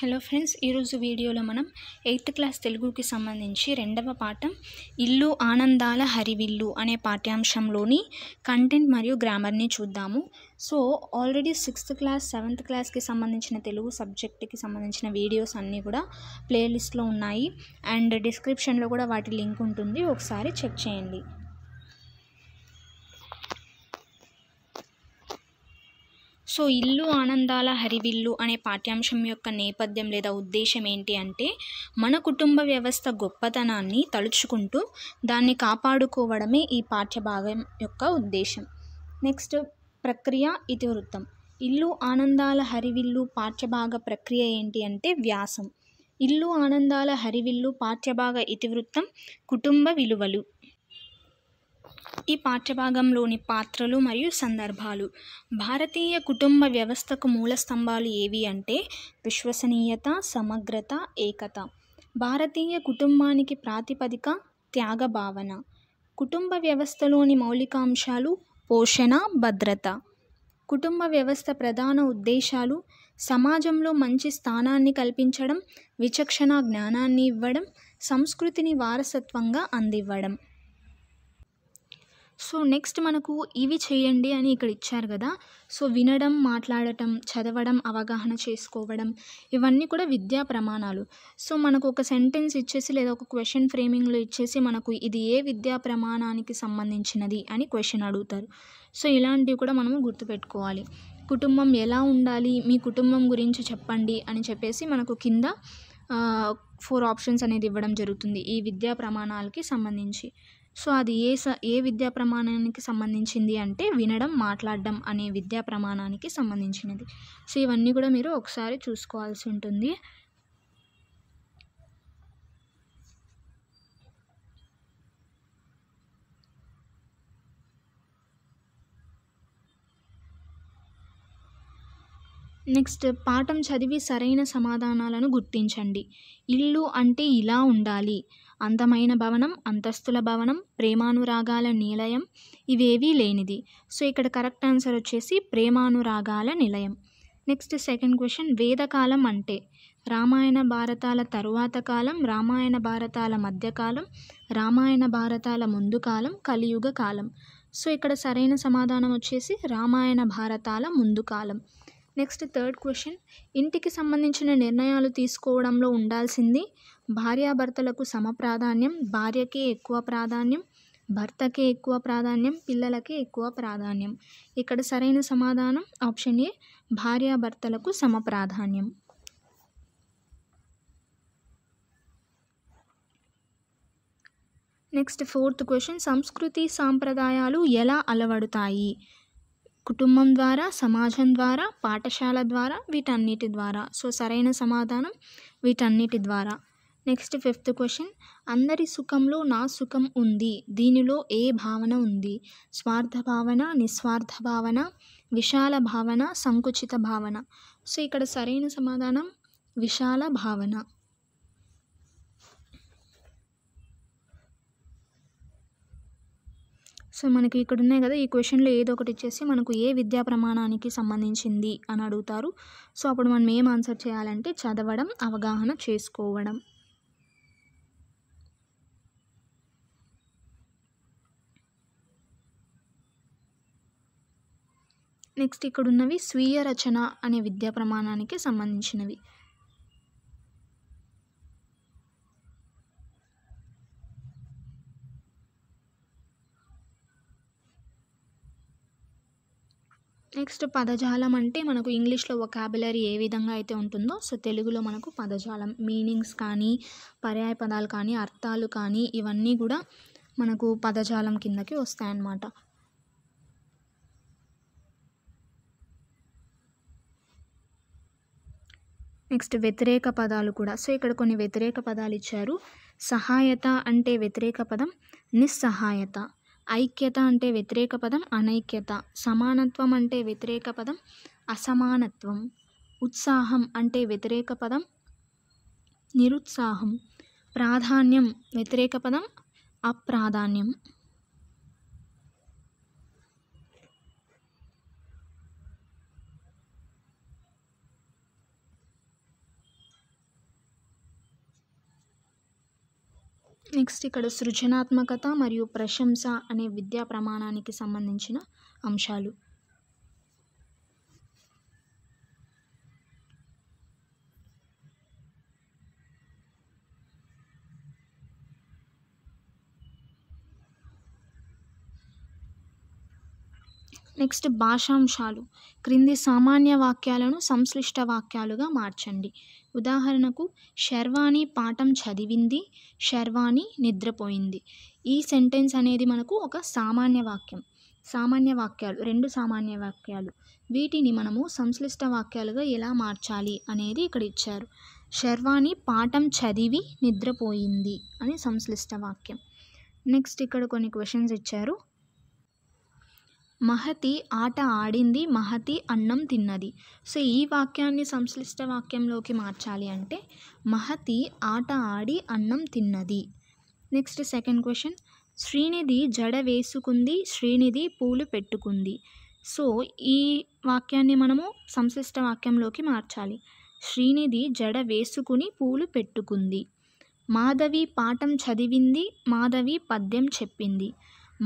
hello friends ఈరోజు వీడియోలో మనం ఎయిత్ క్లాస్ తెలుగుకి సంబంధించి రెండవ పాఠం ఇల్లు ఆనందాల హరివిల్లు అనే పాఠ్యాంశంలోని కంటెంట్ మరియు గ్రామర్ని చూద్దాము so already sixth class seventh క్లాస్కి సంబంధించిన తెలుగు సబ్జెక్టుకి సంబంధించిన వీడియోస్ అన్నీ కూడా ప్లేలిస్ట్లో ఉన్నాయి అండ్ డిస్క్రిప్షన్లో కూడా వాటి లింక్ ఉంటుంది ఒకసారి చెక్ చేయండి సో ఇల్లు ఆనందాల హరివిల్లు అనే పాఠ్యాంశం యొక్క నేపథ్యం లేదా ఉద్దేశం ఏంటి అంటే మన కుటుంబ వ్యవస్థ గొప్పతనాన్ని తలుచుకుంటూ దాన్ని కాపాడుకోవడమే ఈ పాఠ్యభాగం యొక్క ఉద్దేశం నెక్స్ట్ ప్రక్రియ ఇతివృత్తం ఇల్లు ఆనందాల హరివిల్లు పాఠ్యభాగ ప్రక్రియ ఏంటి అంటే వ్యాసం ఇల్లు ఆనందాల హరివిల్లు పాఠ్యభాగ ఇతివృత్తం కుటుంబ విలువలు ఈ పాఠ్యభాగంలోని పాత్రలు మరియు సందర్భాలు భారతీయ కుటుంబ వ్యవస్థకు మూల స్తంభాలు ఏవి అంటే విశ్వసనీయత సమగ్రత ఏకత భారతీయ కుటుంబానికి ప్రాతిపదిక త్యాగ భావన కుటుంబ వ్యవస్థలోని మౌలికాంశాలు పోషణ భద్రత కుటుంబ వ్యవస్థ ప్రధాన ఉద్దేశాలు సమాజంలో మంచి స్థానాన్ని కల్పించడం విచక్షణ జ్ఞానాన్ని ఇవ్వడం సంస్కృతిని వారసత్వంగా అందివ్వడం సో నెక్స్ట్ మనకు ఇవి చేయండి అని ఇక్కడ ఇచ్చారు కదా సో వినడం మాట్లాడటం చదవడం అవగాహన చేసుకోవడం ఇవన్నీ కూడా విద్యా ప్రమాణాలు సో మనకు ఒక సెంటెన్స్ ఇచ్చేసి లేదా ఒక క్వశ్చన్ ఫ్రేమింగ్లో ఇచ్చేసి మనకు ఇది ఏ విద్యా ప్రమాణానికి సంబంధించినది అని క్వశ్చన్ అడుగుతారు సో ఇలాంటివి కూడా మనము గుర్తుపెట్టుకోవాలి కుటుంబం ఎలా ఉండాలి మీ కుటుంబం గురించి చెప్పండి అని చెప్పేసి మనకు కింద ఫోర్ ఆప్షన్స్ అనేది ఇవ్వడం జరుగుతుంది ఈ విద్యా ప్రమాణాలకి సంబంధించి సో అది ఏ స ఏ విద్యా ప్రమాణానికి సంబంధించింది అంటే వినడం మాట్లాడడం అనే విద్యా ప్రమాణానికి సంబంధించినది సో ఇవన్నీ కూడా మీరు ఒకసారి చూసుకోవాల్సి ఉంటుంది నెక్స్ట్ పాఠం చదివి సరైన సమాధానాలను గుర్తించండి ఇల్లు అంటే ఇలా ఉండాలి అందమైన భవనం అంతస్తుల భవనం ప్రేమానురాగాల నిలయం ఇవేవీ లేనిది సో ఇక్కడ కరెక్ట్ ఆన్సర్ వచ్చేసి ప్రేమానురాగాల నిలయం నెక్స్ట్ సెకండ్ క్వశ్చన్ వేదకాలం అంటే రామాయణ భారతాల తరువాత కాలం రామాయణ భారతాల మధ్యకాలం రామాయణ భారతాల ముందు కాలం కలియుగ కాలం సో ఇక్కడ సరైన సమాధానం వచ్చేసి రామాయణ భారతాల ముందు కాలం నెక్స్ట్ థర్డ్ క్వశ్చన్ ఇంటికి సంబంధించిన నిర్ణయాలు తీసుకోవడంలో ఉండాల్సింది భార్యాభర్తలకు సమ ప్రాధాన్యం భార్యకే ఎక్కువ ప్రాధాన్యం భర్తకే ఎక్కువ ప్రాధాన్యం పిల్లలకే ఎక్కువ ప్రాధాన్యం ఇక్కడ సరైన సమాధానం ఆప్షన్ ఏ భార్యాభర్తలకు ప్రాధాన్యం నెక్స్ట్ ఫోర్త్ క్వశ్చన్ సంస్కృతి సాంప్రదాయాలు ఎలా అలవడతాయి కుటుంబం ద్వారా సమాజం ద్వారా పాఠశాల ద్వారా వీటన్నిటి ద్వారా సో సరైన సమాధానం వీటన్నిటి ద్వారా నెక్స్ట్ ఫిఫ్త్ క్వశ్చన్ అందరి సుఖంలో నా సుఖం ఉంది దీనిలో ఏ భావన ఉంది స్వార్థ భావన నిస్వార్థ భావన విశాల భావన సంకుచిత భావన సో ఇక్కడ సరైన సమాధానం విశాల భావన సో మనకి ఇక్కడ ఉన్నాయి కదా ఈ క్వశ్చన్లో ఏదో ఒకటి ఇచ్చేసి మనకు ఏ విద్యా ప్రమాణానికి సంబంధించింది అని అడుగుతారు సో అప్పుడు మనం ఏం ఆన్సర్ చేయాలంటే చదవడం అవగాహన చేసుకోవడం నెక్స్ట్ ఇక్కడ ఉన్నవి స్వీయ రచన అనే విద్యా ప్రమాణానికి సంబంధించినవి నెక్స్ట్ పదజాలం అంటే మనకు ఇంగ్లీష్లో వొకాబులరీ ఏ విధంగా అయితే ఉంటుందో సో తెలుగులో మనకు పదజాలం మీనింగ్స్ కానీ పర్యాయ పదాలు కానీ అర్థాలు కానీ ఇవన్నీ కూడా మనకు పదజాలం కిందకి వస్తాయన్నమాట నెక్స్ట్ వ్యతిరేక పదాలు కూడా సో ఇక్కడ కొన్ని వ్యతిరేక పదాలు ఇచ్చారు సహాయత అంటే వ్యతిరేక పదం నిస్సహాయత ఐక్యత అంటే వ్యతిరేక పదం అనైక్యత సమానత్వం అంటే వ్యతిరేక పదం అసమానత్వం ఉత్సాహం అంటే వ్యతిరేక పదం నిరుత్సాహం ప్రాధాన్యం వ్యతిరేక పదం అప్రాధాన్యం నెక్స్ట్ ఇక్కడ సృజనాత్మకత మరియు ప్రశంస అనే విద్యా ప్రమాణానికి సంబంధించిన అంశాలు నెక్స్ట్ భాషాంశాలు క్రింది సామాన్య వాక్యాలను సంశ్లిష్ట వాక్యాలుగా మార్చండి ఉదాహరణకు శర్వాణి పాఠం చదివింది శర్వాణి నిద్రపోయింది ఈ సెంటెన్స్ అనేది మనకు ఒక సామాన్య వాక్యం సామాన్య వాక్యాలు రెండు సామాన్య వాక్యాలు వీటిని మనము సంశ్లిష్ట వాక్యాలుగా ఎలా మార్చాలి అనేది ఇక్కడ ఇచ్చారు శర్వాణి పాఠం చదివి నిద్రపోయింది అని సంశ్లిష్ట వాక్యం నెక్స్ట్ ఇక్కడ కొన్ని క్వశ్చన్స్ ఇచ్చారు మహతి ఆట ఆడింది మహతి అన్నం తిన్నది సో ఈ వాక్యాన్ని సంశ్లిష్ట వాక్యంలోకి మార్చాలి అంటే మహతి ఆట ఆడి అన్నం తిన్నది నెక్స్ట్ సెకండ్ క్వశ్చన్ శ్రీనిధి జడ వేసుకుంది శ్రీనిధి పూలు పెట్టుకుంది సో ఈ వాక్యాన్ని మనము సంశ్లిష్ట వాక్యంలోకి మార్చాలి శ్రీనిధి జడ వేసుకుని పూలు పెట్టుకుంది మాధవి పాఠం చదివింది మాధవి పద్యం చెప్పింది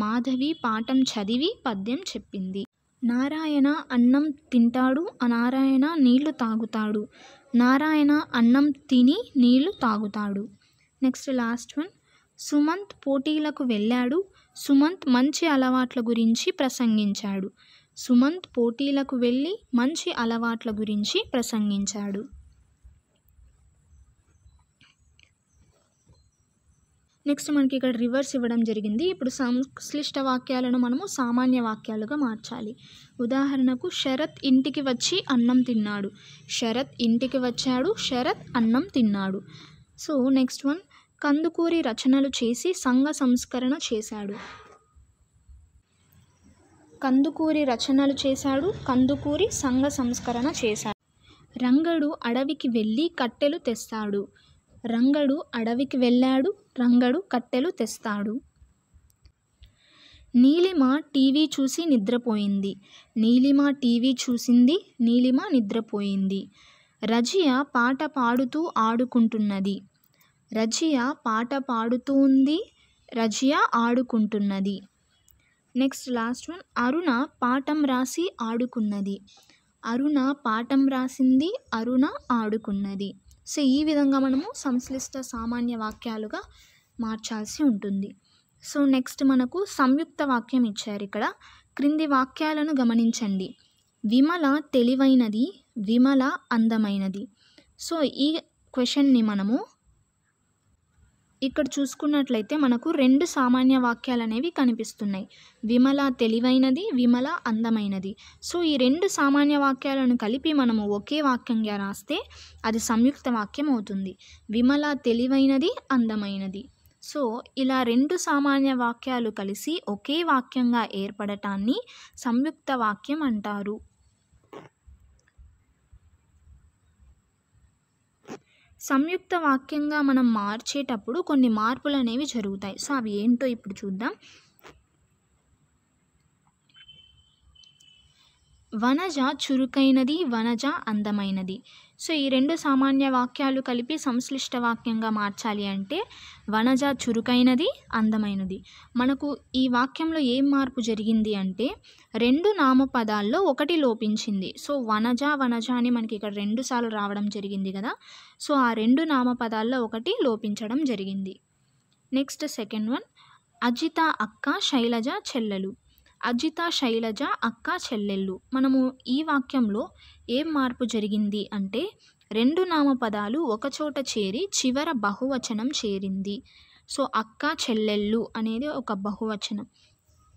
మాధవి పాఠం చదివి పద్యం చెప్పింది నారాయణ అన్నం తింటాడు నారాయణ నీళ్లు తాగుతాడు నారాయణ అన్నం తిని నీళ్లు తాగుతాడు నెక్స్ట్ లాస్ట్ వన్ సుమంత్ పోటీలకు వెళ్ళాడు సుమంత్ మంచి అలవాట్ల గురించి ప్రసంగించాడు సుమంత్ పోటీలకు వెళ్ళి మంచి అలవాట్ల గురించి ప్రసంగించాడు నెక్స్ట్ మనకి ఇక్కడ రివర్స్ ఇవ్వడం జరిగింది ఇప్పుడు సంశ్లిష్ట వాక్యాలను మనము సామాన్య వాక్యాలుగా మార్చాలి ఉదాహరణకు శరత్ ఇంటికి వచ్చి అన్నం తిన్నాడు శరత్ ఇంటికి వచ్చాడు శరత్ అన్నం తిన్నాడు సో నెక్స్ట్ వన్ కందుకూరి రచనలు చేసి సంఘ సంస్కరణ చేశాడు కందుకూరి రచనలు చేశాడు కందుకూరి సంఘ సంస్కరణ చేశాడు రంగడు అడవికి వెళ్ళి కట్టెలు తెస్తాడు రంగడు అడవికి వెళ్ళాడు రంగడు కట్టెలు తెస్తాడు నీలిమ టీవీ చూసి నిద్రపోయింది నీలిమ టీవీ చూసింది నీలిమ నిద్రపోయింది రజియ పాట పాడుతూ ఆడుకుంటున్నది రజియ పాట పాడుతూ ఉంది రజియ ఆడుకుంటున్నది నెక్స్ట్ లాస్ట్ వన్ అరుణ పాఠం రాసి ఆడుకున్నది అరుణ పాఠం రాసింది అరుణ ఆడుకున్నది సో ఈ విధంగా మనము సంశ్లిష్ట సామాన్య వాక్యాలుగా మార్చాల్సి ఉంటుంది సో నెక్స్ట్ మనకు సంయుక్త వాక్యం ఇచ్చారు ఇక్కడ క్రింది వాక్యాలను గమనించండి విమల తెలివైనది విమల అందమైనది సో ఈ క్వశ్చన్ని మనము ఇక్కడ చూసుకున్నట్లయితే మనకు రెండు సామాన్య వాక్యాలు అనేవి కనిపిస్తున్నాయి విమల తెలివైనది విమల అందమైనది సో ఈ రెండు సామాన్య వాక్యాలను కలిపి మనము ఒకే వాక్యంగా రాస్తే అది సంయుక్త వాక్యం అవుతుంది విమల తెలివైనది అందమైనది సో ఇలా రెండు సామాన్య వాక్యాలు కలిసి ఒకే వాక్యంగా ఏర్పడటాన్ని సంయుక్త వాక్యం అంటారు సంయుక్త వాక్యంగా మనం మార్చేటప్పుడు కొన్ని మార్పులు అనేవి జరుగుతాయి సో అవి ఏంటో ఇప్పుడు చూద్దాం వనజ చురుకైనది వనజ అందమైనది సో ఈ రెండు సామాన్య వాక్యాలు కలిపి సంశ్లిష్ట వాక్యంగా మార్చాలి అంటే వనజ చురుకైనది అందమైనది మనకు ఈ వాక్యంలో ఏం మార్పు జరిగింది అంటే రెండు నామపదాల్లో ఒకటి లోపించింది సో వనజ వనజ అని మనకి ఇక్కడ రెండు సార్లు రావడం జరిగింది కదా సో ఆ రెండు నామపదాల్లో ఒకటి లోపించడం జరిగింది నెక్స్ట్ సెకండ్ వన్ అజిత అక్క శైలజ చెల్లెలు అజిత శైలజ అక్క చెల్లెళ్ళు మనము ఈ వాక్యంలో ఏం మార్పు జరిగింది అంటే రెండు నామపదాలు ఒకచోట చేరి చివర బహువచనం చేరింది సో అక్క చెల్లెళ్ళు అనేది ఒక బహువచనం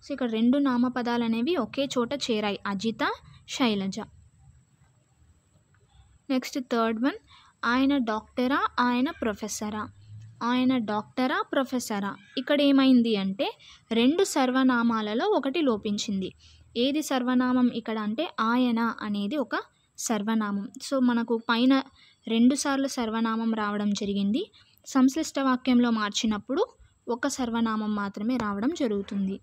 సో ఇక్కడ రెండు నామపదాలు అనేవి ఒకే చోట చేరాయి Ajitha Sailaja next third one ఆయన డాక్టరా ఆయన ప్రొఫెసరా ఆయన డాక్టరా ప్రొఫెసరా ఇక్కడ ఏమైంది అంటే రెండు సర్వనామాలలో ఒకటి లోపించింది ఏది సర్వనామం ఇక్కడ అంటే ఆయన అనేది ఒక సర్వనామం సో మనకు పైన రెండుసార్లు సర్వనామం రావడం జరిగింది సంశ్లిష్ట వాక్యంలో మార్చినప్పుడు ఒక సర్వనామం మాత్రమే రావడం జరుగుతుంది